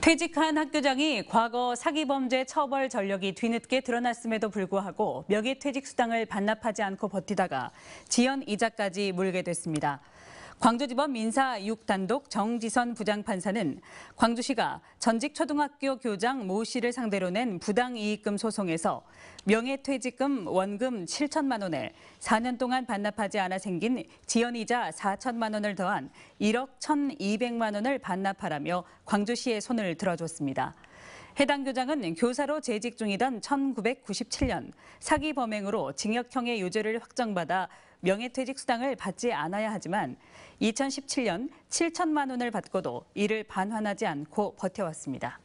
퇴직한 학교장이 과거 사기범죄 처벌 전력이 뒤늦게 드러났음에도 불구하고 명예퇴직 수당을 반납하지 않고 버티다가 지연 이자까지 물게 됐습니다. 광주지법 민사 6단독 정지선 부장판사는 광주시가 전직 초등학교 교장 모 씨를 상대로 낸 부당이익금 소송에서 명예퇴직금 원금 7천만 원을 4년 동안 반납하지 않아 생긴 지연이자 4천만 원을 더한 1억 1,200만 원을 반납하라며 광주시의 손을 들어줬습니다. 해당 교장은 교사로 재직 중이던 1997년 사기 범행으로 징역형의 유죄를 확정받아 명예퇴직수당을 받지 않아야 하지만 2017년 7천만 원을 받고도 이를 반환하지 않고 버텨왔습니다.